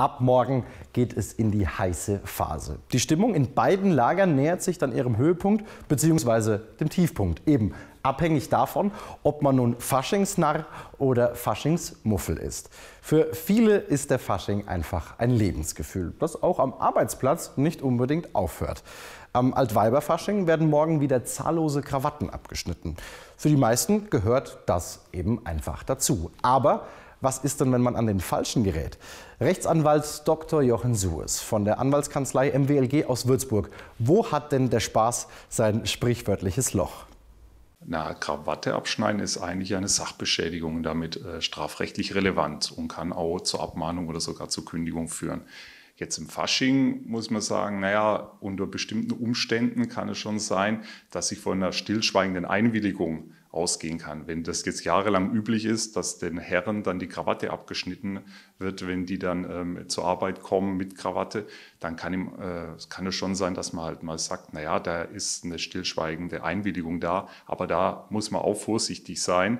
Ab morgen geht es in die heiße Phase. Die Stimmung in beiden Lagern nähert sich dann ihrem Höhepunkt bzw. dem Tiefpunkt. Eben abhängig davon, ob man nun Faschingsnarr oder Faschingsmuffel ist. Für viele ist der Fasching einfach ein Lebensgefühl, das auch am Arbeitsplatz nicht unbedingt aufhört. Am Altweiberfasching werden morgen wieder zahllose Krawatten abgeschnitten. Für die meisten gehört das eben einfach dazu. Aber was ist denn, wenn man an den falschen gerät? Rechtsanwalt Dr. Jochen Suess von der Anwaltskanzlei MWLG aus Würzburg. Wo hat denn der Spaß sein sprichwörtliches Loch? Na, Krawatte abschneiden ist eigentlich eine Sachbeschädigung, damit äh, strafrechtlich relevant und kann auch zur Abmahnung oder sogar zur Kündigung führen. Jetzt im Fasching muss man sagen, naja, unter bestimmten Umständen kann es schon sein, dass ich von einer stillschweigenden Einwilligung ausgehen kann. Wenn das jetzt jahrelang üblich ist, dass den Herren dann die Krawatte abgeschnitten wird, wenn die dann ähm, zur Arbeit kommen mit Krawatte, dann kann, ihm, äh, kann es schon sein, dass man halt mal sagt, naja, da ist eine stillschweigende Einwilligung da, aber da muss man auch vorsichtig sein.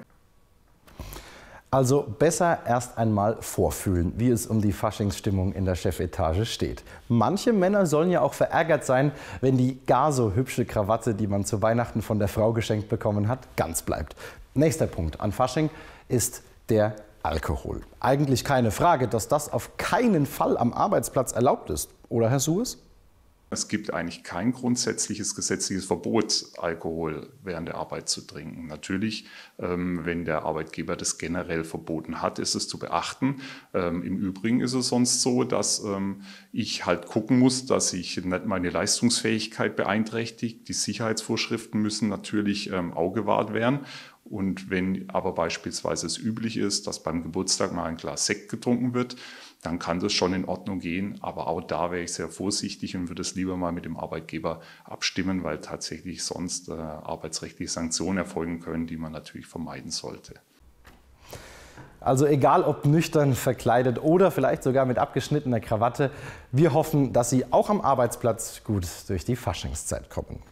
Also besser erst einmal vorfühlen, wie es um die Faschingsstimmung in der Chefetage steht. Manche Männer sollen ja auch verärgert sein, wenn die gar so hübsche Krawatte, die man zu Weihnachten von der Frau geschenkt bekommen hat, ganz bleibt. Nächster Punkt an Fasching ist der Alkohol. Eigentlich keine Frage, dass das auf keinen Fall am Arbeitsplatz erlaubt ist, oder Herr Suess? es gibt eigentlich kein grundsätzliches gesetzliches Verbot, Alkohol während der Arbeit zu trinken. Natürlich, ähm, wenn der Arbeitgeber das generell verboten hat, ist es zu beachten. Ähm, Im Übrigen ist es sonst so, dass ähm, ich halt gucken muss, dass ich nicht meine Leistungsfähigkeit beeinträchtigt. Die Sicherheitsvorschriften müssen natürlich auch gewahrt werden. Und wenn aber beispielsweise es üblich ist, dass beim Geburtstag mal ein Glas Sekt getrunken wird, dann kann das schon in Ordnung gehen. Aber auch da wäre ich sehr vorsichtig und würde es lieber mal mit dem Arbeitgeber abstimmen, weil tatsächlich sonst äh, arbeitsrechtliche Sanktionen erfolgen können, die man natürlich vermeiden sollte. Also egal ob nüchtern, verkleidet oder vielleicht sogar mit abgeschnittener Krawatte, wir hoffen, dass Sie auch am Arbeitsplatz gut durch die Faschingszeit kommen.